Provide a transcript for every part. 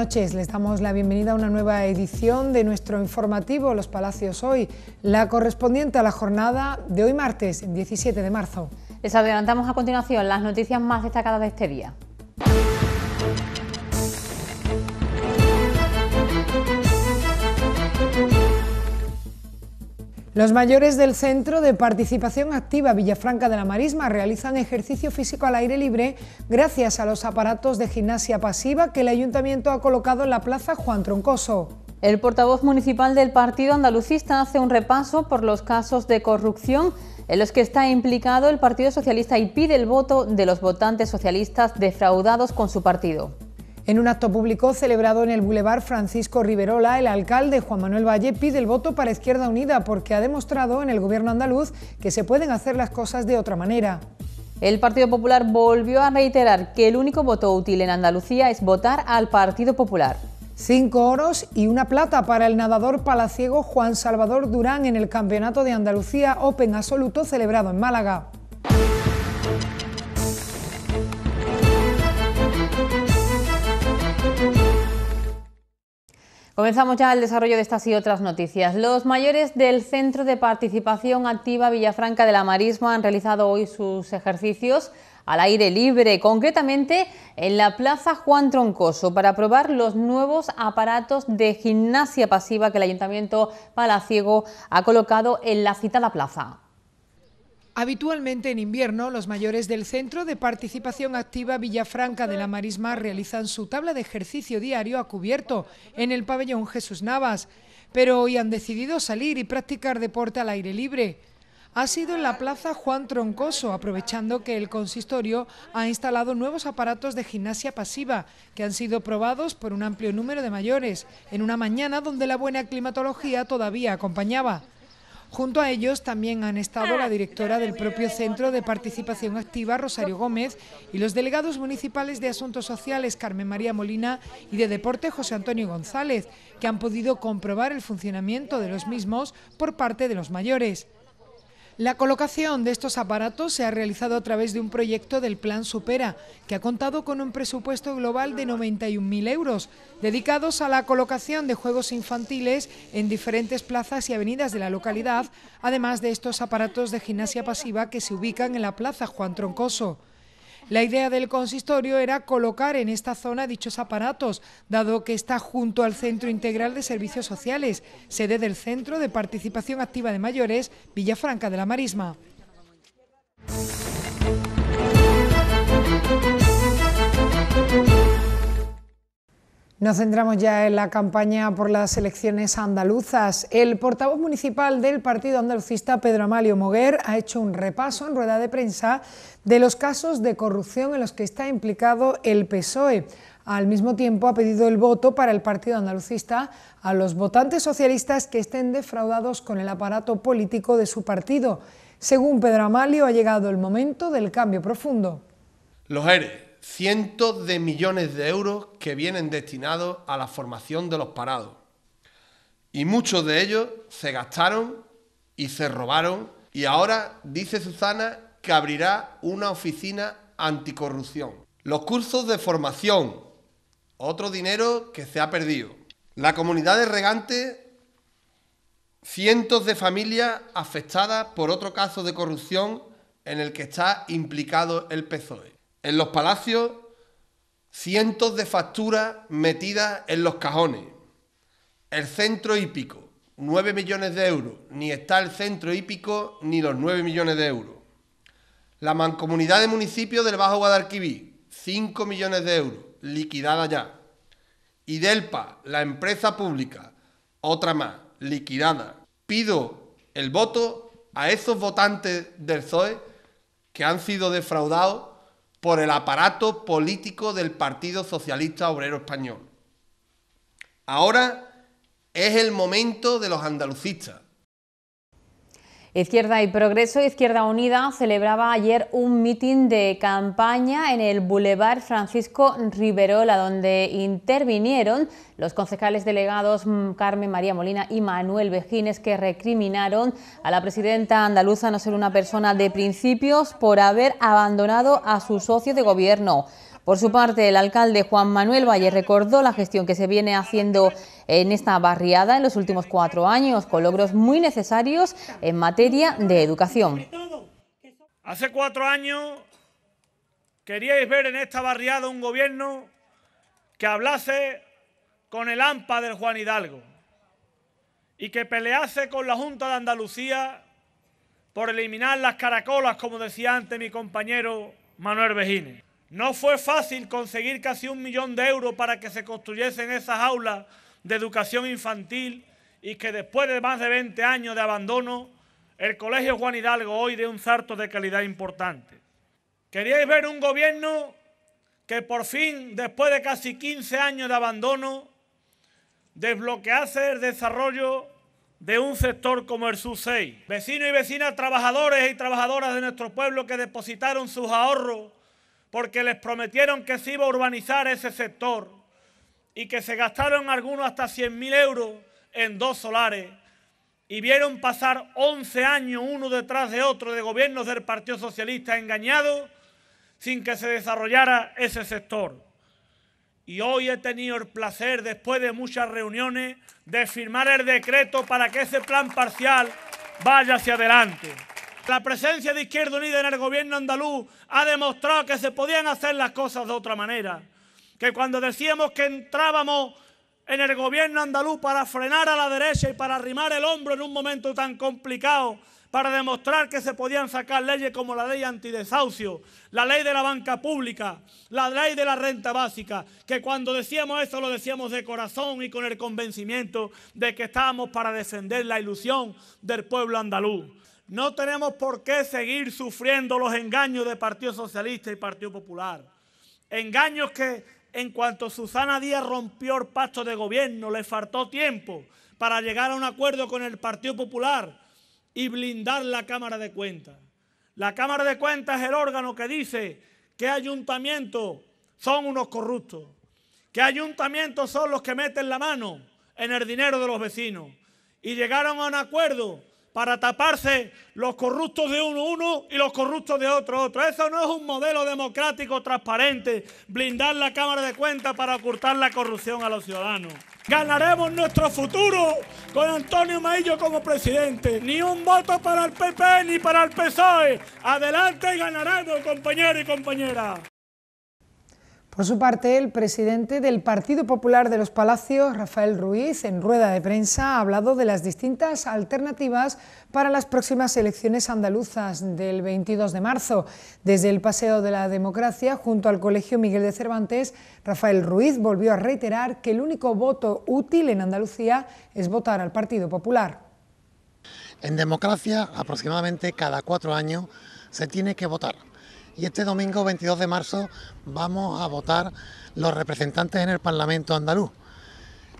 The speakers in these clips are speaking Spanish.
noches, les damos la bienvenida a una nueva edición de nuestro informativo Los Palacios Hoy, la correspondiente a la jornada de hoy martes, 17 de marzo. Les adelantamos a continuación las noticias más destacadas de este día. Los mayores del Centro de Participación Activa Villafranca de la Marisma realizan ejercicio físico al aire libre gracias a los aparatos de gimnasia pasiva que el Ayuntamiento ha colocado en la Plaza Juan Troncoso. El portavoz municipal del Partido Andalucista hace un repaso por los casos de corrupción en los que está implicado el Partido Socialista y pide el voto de los votantes socialistas defraudados con su partido. En un acto público celebrado en el Boulevard Francisco Riverola, el alcalde Juan Manuel Valle pide el voto para Izquierda Unida porque ha demostrado en el gobierno andaluz que se pueden hacer las cosas de otra manera. El Partido Popular volvió a reiterar que el único voto útil en Andalucía es votar al Partido Popular. Cinco oros y una plata para el nadador palaciego Juan Salvador Durán en el Campeonato de Andalucía Open Absoluto celebrado en Málaga. Comenzamos ya el desarrollo de estas y otras noticias. Los mayores del Centro de Participación Activa Villafranca de la Marisma han realizado hoy sus ejercicios al aire libre, concretamente en la Plaza Juan Troncoso, para probar los nuevos aparatos de gimnasia pasiva que el Ayuntamiento Palaciego ha colocado en la citada plaza. Habitualmente en invierno, los mayores del Centro de Participación Activa Villafranca de la Marisma realizan su tabla de ejercicio diario a cubierto en el pabellón Jesús Navas, pero hoy han decidido salir y practicar deporte al aire libre. Ha sido en la plaza Juan Troncoso, aprovechando que el consistorio ha instalado nuevos aparatos de gimnasia pasiva, que han sido probados por un amplio número de mayores, en una mañana donde la buena climatología todavía acompañaba. Junto a ellos también han estado la directora del propio Centro de Participación Activa, Rosario Gómez, y los delegados municipales de Asuntos Sociales, Carmen María Molina, y de Deporte, José Antonio González, que han podido comprobar el funcionamiento de los mismos por parte de los mayores. La colocación de estos aparatos se ha realizado a través de un proyecto del Plan Supera, que ha contado con un presupuesto global de 91.000 euros, dedicados a la colocación de juegos infantiles en diferentes plazas y avenidas de la localidad, además de estos aparatos de gimnasia pasiva que se ubican en la Plaza Juan Troncoso. La idea del consistorio era colocar en esta zona dichos aparatos, dado que está junto al Centro Integral de Servicios Sociales, sede del Centro de Participación Activa de Mayores, Villafranca de la Marisma. Nos centramos ya en la campaña por las elecciones andaluzas. El portavoz municipal del Partido Andalucista, Pedro Amalio Moguer, ha hecho un repaso en rueda de prensa de los casos de corrupción en los que está implicado el PSOE. Al mismo tiempo, ha pedido el voto para el Partido Andalucista a los votantes socialistas que estén defraudados con el aparato político de su partido. Según Pedro Amalio, ha llegado el momento del cambio profundo. Los cientos de millones de euros que vienen destinados a la formación de los parados. Y muchos de ellos se gastaron y se robaron. Y ahora dice Susana que abrirá una oficina anticorrupción. Los cursos de formación, otro dinero que se ha perdido. La comunidad de Regante, cientos de familias afectadas por otro caso de corrupción en el que está implicado el PSOE en los palacios cientos de facturas metidas en los cajones. El centro hípico, 9 millones de euros. Ni está el centro hípico ni los 9 millones de euros. La mancomunidad de municipios del Bajo Guadalquivir, 5 millones de euros, liquidada ya. Y Delpa, la empresa pública, otra más, liquidada. Pido el voto a esos votantes del PSOE que han sido defraudados por el aparato político del Partido Socialista Obrero Español. Ahora es el momento de los andalucistas, Izquierda y Progreso, Izquierda Unida, celebraba ayer un mitin de campaña en el Boulevard Francisco Riverola, donde intervinieron los concejales delegados mm, Carmen María Molina y Manuel Vejines, que recriminaron a la presidenta andaluza no ser una persona de principios por haber abandonado a su socio de gobierno. Por su parte, el alcalde Juan Manuel Valle recordó la gestión que se viene haciendo en esta barriada en los últimos cuatro años, con logros muy necesarios en materia de educación. Hace cuatro años queríais ver en esta barriada un gobierno que hablase con el AMPA del Juan Hidalgo y que pelease con la Junta de Andalucía por eliminar las caracolas, como decía antes mi compañero Manuel Bejines. No fue fácil conseguir casi un millón de euros para que se construyesen esas aulas de educación infantil y que después de más de 20 años de abandono, el Colegio Juan Hidalgo hoy dé un sarto de calidad importante. Queríais ver un gobierno que por fin, después de casi 15 años de abandono, desbloquease el desarrollo de un sector como el SUS 6. Vecinos y vecinas, trabajadores y trabajadoras de nuestro pueblo que depositaron sus ahorros porque les prometieron que se iba a urbanizar ese sector y que se gastaron algunos hasta mil euros en dos solares y vieron pasar 11 años uno detrás de otro de gobiernos del Partido Socialista engañados sin que se desarrollara ese sector. Y hoy he tenido el placer, después de muchas reuniones, de firmar el decreto para que ese plan parcial vaya hacia adelante. La presencia de Izquierda Unida en el gobierno andaluz ha demostrado que se podían hacer las cosas de otra manera. Que cuando decíamos que entrábamos en el gobierno andaluz para frenar a la derecha y para arrimar el hombro en un momento tan complicado, para demostrar que se podían sacar leyes como la ley antidesahucio, la ley de la banca pública, la ley de la renta básica, que cuando decíamos eso lo decíamos de corazón y con el convencimiento de que estábamos para defender la ilusión del pueblo andaluz. No tenemos por qué seguir sufriendo los engaños de Partido Socialista y Partido Popular. Engaños que en cuanto Susana Díaz rompió el pacto de gobierno, le faltó tiempo para llegar a un acuerdo con el Partido Popular y blindar la Cámara de Cuentas. La Cámara de Cuentas es el órgano que dice qué ayuntamientos son unos corruptos, qué ayuntamientos son los que meten la mano en el dinero de los vecinos. Y llegaron a un acuerdo para taparse los corruptos de uno uno y los corruptos de otro otro. Eso no es un modelo democrático transparente, blindar la Cámara de Cuentas para ocultar la corrupción a los ciudadanos. Ganaremos nuestro futuro con Antonio Maillo como presidente. Ni un voto para el PP ni para el PSOE. Adelante y ganaremos, compañeros y compañeras. Por su parte, el presidente del Partido Popular de los Palacios, Rafael Ruiz, en rueda de prensa ha hablado de las distintas alternativas para las próximas elecciones andaluzas del 22 de marzo. Desde el Paseo de la Democracia, junto al Colegio Miguel de Cervantes, Rafael Ruiz volvió a reiterar que el único voto útil en Andalucía es votar al Partido Popular. En democracia, aproximadamente cada cuatro años se tiene que votar y este domingo 22 de marzo vamos a votar los representantes en el Parlamento andaluz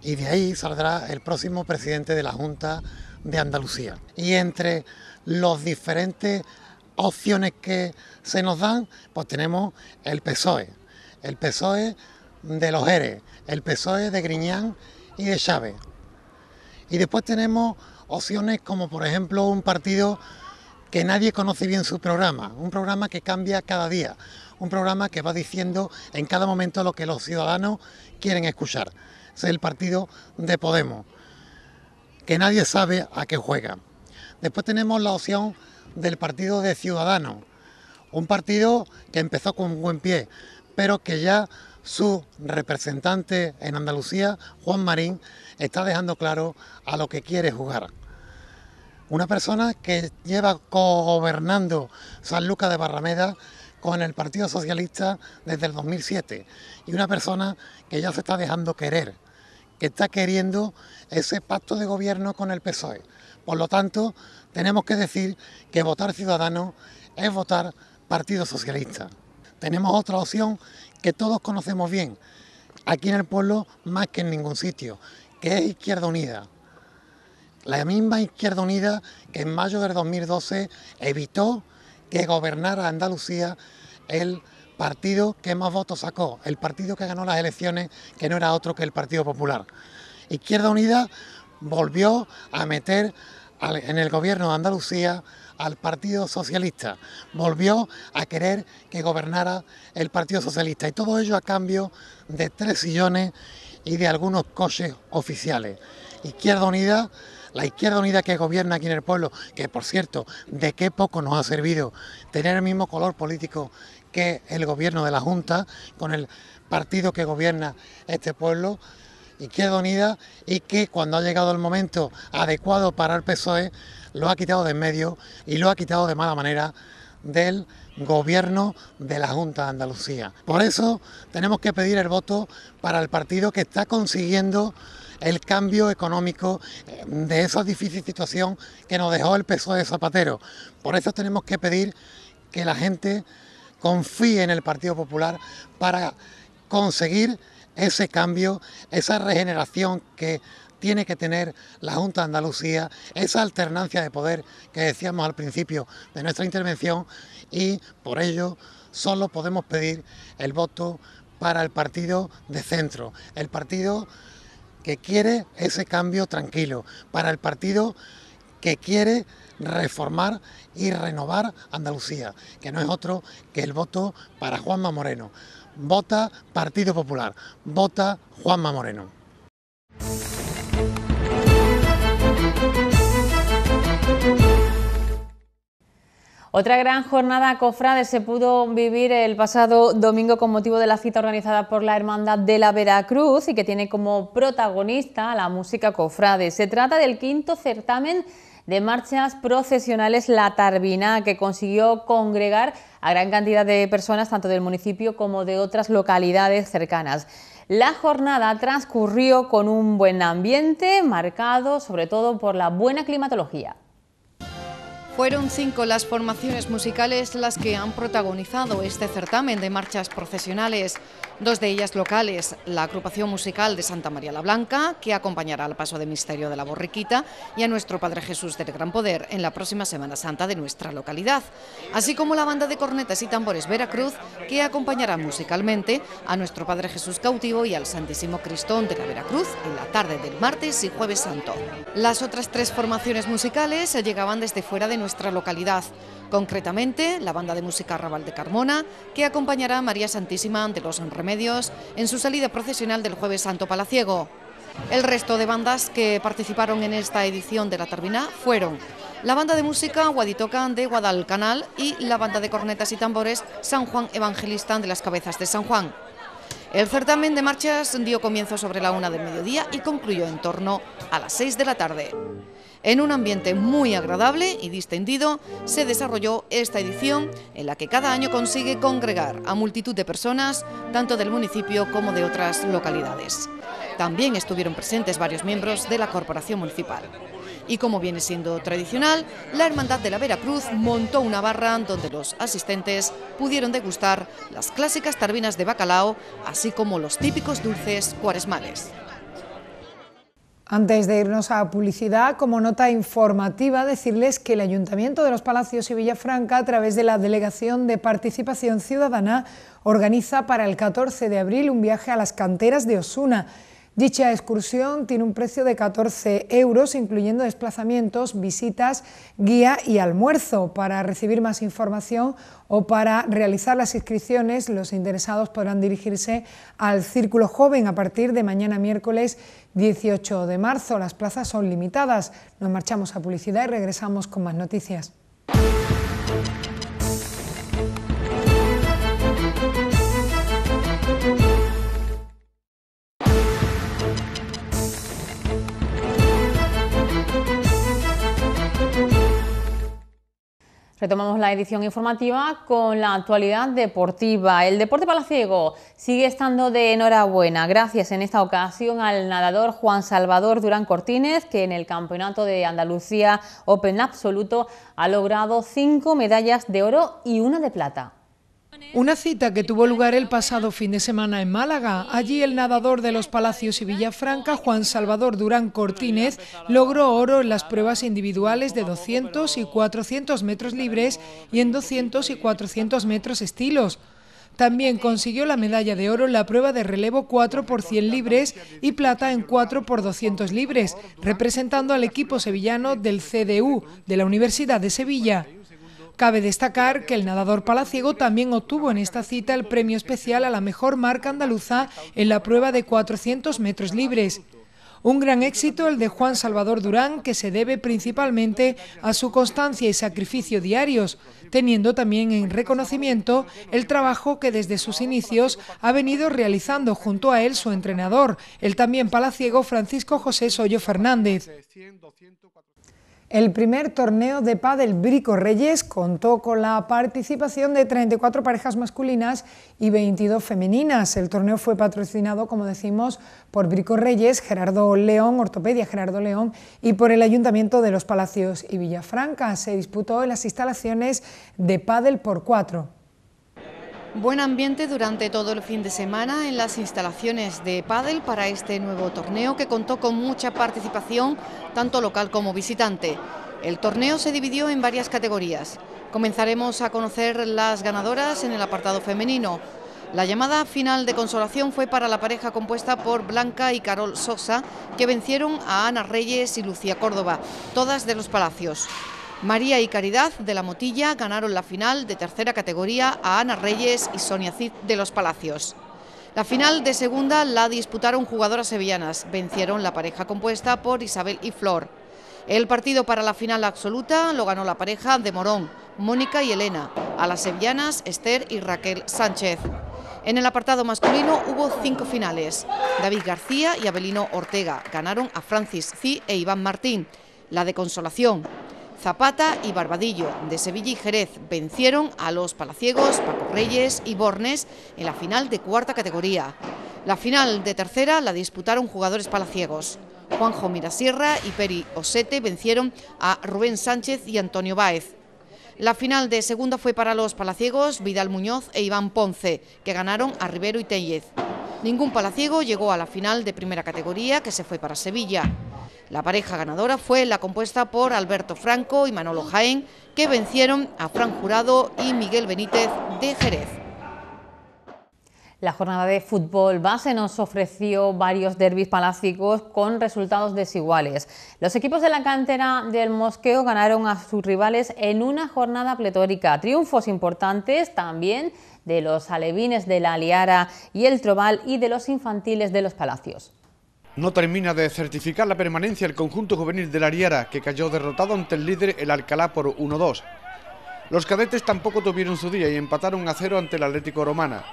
y de ahí saldrá el próximo presidente de la Junta de Andalucía. Y entre las diferentes opciones que se nos dan, pues tenemos el PSOE, el PSOE de los Eres, el PSOE de Griñán y de Chávez. Y después tenemos opciones como por ejemplo un partido que nadie conoce bien su programa, un programa que cambia cada día, un programa que va diciendo en cada momento lo que los ciudadanos quieren escuchar. Es el partido de Podemos, que nadie sabe a qué juega. Después tenemos la opción del partido de Ciudadanos, un partido que empezó con buen pie, pero que ya su representante en Andalucía, Juan Marín, está dejando claro a lo que quiere jugar. Una persona que lleva gobernando San Lucas de Barrameda con el Partido Socialista desde el 2007 y una persona que ya se está dejando querer, que está queriendo ese pacto de gobierno con el PSOE. Por lo tanto, tenemos que decir que votar ciudadano es votar Partido Socialista. Tenemos otra opción que todos conocemos bien, aquí en el pueblo más que en ningún sitio, que es Izquierda Unida la misma Izquierda Unida que en mayo del 2012 evitó que gobernara Andalucía el partido que más votos sacó, el partido que ganó las elecciones, que no era otro que el Partido Popular. Izquierda Unida volvió a meter en el gobierno de Andalucía al Partido Socialista, volvió a querer que gobernara el Partido Socialista y todo ello a cambio de tres sillones y de algunos coches oficiales. Izquierda Unida la izquierda unida que gobierna aquí en el pueblo, que por cierto, de qué poco nos ha servido tener el mismo color político que el gobierno de la Junta, con el partido que gobierna este pueblo, Izquierda Unida, y que cuando ha llegado el momento adecuado para el PSOE, lo ha quitado de en medio y lo ha quitado de mala manera del gobierno de la Junta de Andalucía. Por eso tenemos que pedir el voto para el partido que está consiguiendo el cambio económico eh, de esa difícil situación que nos dejó el peso de Zapatero. Por eso tenemos que pedir que la gente confíe en el Partido Popular para conseguir ese cambio, esa regeneración que tiene que tener la Junta de Andalucía, esa alternancia de poder que decíamos al principio de nuestra intervención y por ello solo podemos pedir el voto para el partido de centro, el partido que quiere ese cambio tranquilo, para el partido que quiere reformar y renovar Andalucía, que no es otro que el voto para Juanma Moreno. Vota Partido Popular, vota Juanma Moreno. Otra gran jornada cofrade se pudo vivir el pasado domingo con motivo de la cita organizada por la Hermandad de la Veracruz y que tiene como protagonista la música cofrade. Se trata del quinto certamen de marchas procesionales La Tarbina, que consiguió congregar a gran cantidad de personas tanto del municipio como de otras localidades cercanas. La jornada transcurrió con un buen ambiente, marcado sobre todo por la buena climatología. Fueron cinco las formaciones musicales las que han protagonizado este certamen de marchas profesionales dos de ellas locales, la agrupación musical de Santa María la Blanca, que acompañará al paso de misterio de la borriquita, y a nuestro Padre Jesús del Gran Poder en la próxima Semana Santa de nuestra localidad, así como la banda de cornetas y tambores Veracruz, que acompañará musicalmente a nuestro Padre Jesús cautivo y al Santísimo Cristón de la Veracruz en la tarde del martes y jueves santo. Las otras tres formaciones musicales llegaban desde fuera de nuestra localidad, concretamente la banda de música Raval de Carmona, que acompañará a María Santísima ante los medios en su salida procesional del jueves santo palaciego. El resto de bandas que participaron en esta edición de la Tarbiná fueron la banda de música Guaditocan de Guadalcanal y la banda de cornetas y tambores San Juan Evangelista de las Cabezas de San Juan. El certamen de marchas dio comienzo sobre la una del mediodía y concluyó en torno a las seis de la tarde. En un ambiente muy agradable y distendido se desarrolló esta edición en la que cada año consigue congregar a multitud de personas, tanto del municipio como de otras localidades. También estuvieron presentes varios miembros de la Corporación Municipal. Y como viene siendo tradicional, la Hermandad de la Veracruz montó una barra donde los asistentes pudieron degustar las clásicas tarbinas de bacalao, así como los típicos dulces cuaresmales. Antes de irnos a publicidad, como nota informativa, decirles que el Ayuntamiento de los Palacios y Villafranca, a través de la Delegación de Participación Ciudadana, organiza para el 14 de abril un viaje a las canteras de Osuna. Dicha excursión tiene un precio de 14 euros, incluyendo desplazamientos, visitas, guía y almuerzo. Para recibir más información o para realizar las inscripciones, los interesados podrán dirigirse al Círculo Joven a partir de mañana miércoles 18 de marzo. Las plazas son limitadas. Nos marchamos a publicidad y regresamos con más noticias. Retomamos la edición informativa con la actualidad deportiva. El deporte palaciego sigue estando de enhorabuena, gracias en esta ocasión al nadador Juan Salvador Durán Cortínez que en el Campeonato de Andalucía Open Absoluto ha logrado cinco medallas de oro y una de plata. Una cita que tuvo lugar el pasado fin de semana en Málaga. Allí el nadador de los Palacios y Villafranca, Juan Salvador Durán Cortínez, logró oro en las pruebas individuales de 200 y 400 metros libres y en 200 y 400 metros estilos. También consiguió la medalla de oro en la prueba de relevo 4 por 100 libres y plata en 4 por 200 libres, representando al equipo sevillano del CDU de la Universidad de Sevilla. Cabe destacar que el nadador palaciego también obtuvo en esta cita el premio especial a la mejor marca andaluza en la prueba de 400 metros libres. Un gran éxito el de Juan Salvador Durán, que se debe principalmente a su constancia y sacrificio diarios, teniendo también en reconocimiento el trabajo que desde sus inicios ha venido realizando junto a él su entrenador, el también palaciego Francisco José Sollo Fernández. El primer torneo de pádel Brico Reyes contó con la participación de 34 parejas masculinas y 22 femeninas. El torneo fue patrocinado, como decimos, por Brico Reyes, Gerardo León, Ortopedia Gerardo León y por el Ayuntamiento de Los Palacios y Villafranca. Se disputó en las instalaciones de pádel por cuatro. Buen ambiente durante todo el fin de semana en las instalaciones de Padel para este nuevo torneo que contó con mucha participación tanto local como visitante. El torneo se dividió en varias categorías. Comenzaremos a conocer las ganadoras en el apartado femenino. La llamada final de consolación fue para la pareja compuesta por Blanca y Carol Sosa, que vencieron a Ana Reyes y Lucía Córdoba, todas de los Palacios. María y Caridad de la Motilla ganaron la final de tercera categoría a Ana Reyes y Sonia Cid de los Palacios. La final de segunda la disputaron jugadoras sevillanas. Vencieron la pareja compuesta por Isabel y Flor. El partido para la final absoluta lo ganó la pareja de Morón, Mónica y Elena, a las sevillanas Esther y Raquel Sánchez. En el apartado masculino hubo cinco finales. David García y Abelino Ortega ganaron a Francis C e Iván Martín. La de consolación Zapata y Barbadillo de Sevilla y Jerez vencieron a los palaciegos Paco Reyes y Bornes en la final de cuarta categoría. La final de tercera la disputaron jugadores palaciegos. Juanjo Mirasierra y Peri Osete vencieron a Rubén Sánchez y Antonio Báez. La final de segunda fue para los palaciegos Vidal Muñoz e Iván Ponce, que ganaron a Rivero y Tellez. Ningún palaciego llegó a la final de primera categoría, que se fue para Sevilla. La pareja ganadora fue la compuesta por Alberto Franco y Manolo Jaén, que vencieron a Fran Jurado y Miguel Benítez de Jerez. La jornada de fútbol base nos ofreció varios derbis palácicos con resultados desiguales. Los equipos de la cantera del Mosqueo ganaron a sus rivales en una jornada pletórica. Triunfos importantes también de los alevines de la Aliara y el Trobal y de los infantiles de los Palacios. No termina de certificar la permanencia el conjunto juvenil de la Ariara, que cayó derrotado ante el líder el Alcalá por 1-2. Los cadetes tampoco tuvieron su día y empataron a cero ante el Atlético Romana.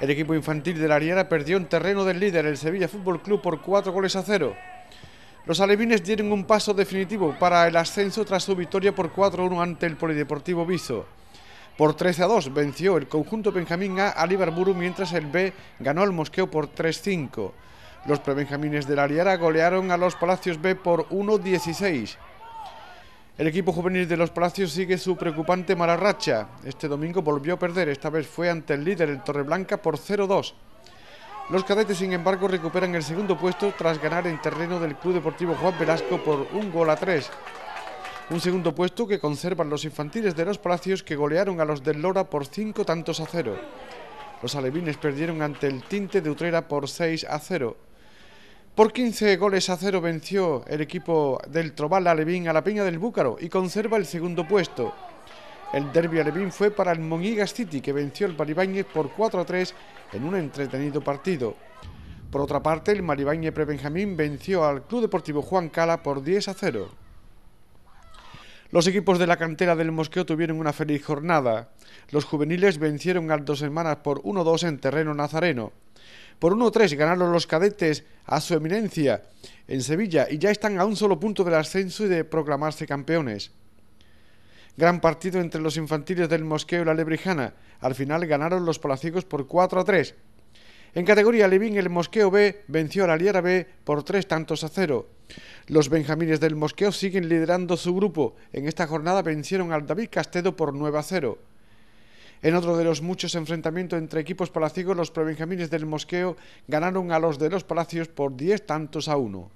El equipo infantil de la Ariara perdió en terreno del líder, el Sevilla Fútbol Club, por 4 goles a 0. Los alevines dieron un paso definitivo para el ascenso tras su victoria por 4-1 ante el Polideportivo Biso. Por 13 a 2 venció el conjunto Benjamín A al Ibarburu, mientras el B ganó al Mosqueo por 3-5. Los prebenjamines la Ariara golearon a los Palacios B por 1-16. El equipo juvenil de los Palacios sigue su preocupante mala Este domingo volvió a perder, esta vez fue ante el líder, el Torreblanca, por 0-2. Los cadetes, sin embargo, recuperan el segundo puesto tras ganar en terreno del Club Deportivo Juan Velasco por un gol a 3. Un segundo puesto que conservan los infantiles de los Palacios que golearon a los del Lora por 5 tantos a 0. Los alevines perdieron ante el Tinte de Utrera por 6 a 0. Por 15 goles a cero venció el equipo del Trobal Alevín a la Peña del Búcaro y conserva el segundo puesto. El derby alevín fue para el Monigas City, que venció al Maribáñez por 4 a 3 en un entretenido partido. Por otra parte, el Maribáñez Prebenjamín venció al Club Deportivo Juan Cala por 10 a 0. Los equipos de la cantera del Mosqueo tuvieron una feliz jornada. Los juveniles vencieron al Dos Hermanas por 1-2 en terreno nazareno. Por 1-3 ganaron los cadetes a su eminencia en Sevilla y ya están a un solo punto del ascenso y de proclamarse campeones. Gran partido entre los infantiles del Mosqueo y la Lebrijana. Al final ganaron los palaciegos por 4 3. En categoría Levín, el Mosqueo B venció a la Liera B por 3 tantos a 0. Los benjamines del Mosqueo siguen liderando su grupo. En esta jornada vencieron al David Castedo por 9 a 0. En otro de los muchos enfrentamientos entre equipos palaciegos, los probenjamines del Mosqueo ganaron a los de los Palacios por 10 tantos a uno.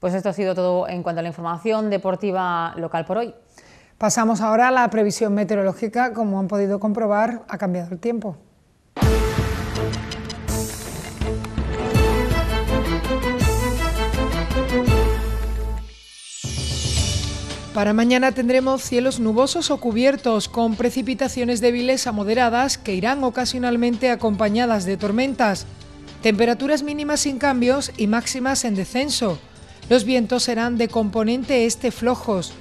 Pues esto ha sido todo en cuanto a la información deportiva local por hoy. Pasamos ahora a la previsión meteorológica. Como han podido comprobar, ha cambiado el tiempo. Para mañana tendremos cielos nubosos o cubiertos con precipitaciones débiles a moderadas que irán ocasionalmente acompañadas de tormentas. Temperaturas mínimas sin cambios y máximas en descenso. Los vientos serán de componente este flojos,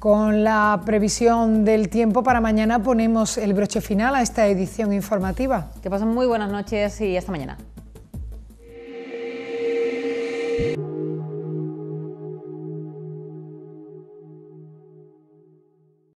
Con la previsión del tiempo para mañana ponemos el broche final a esta edición informativa. Que pasen muy buenas noches y hasta mañana.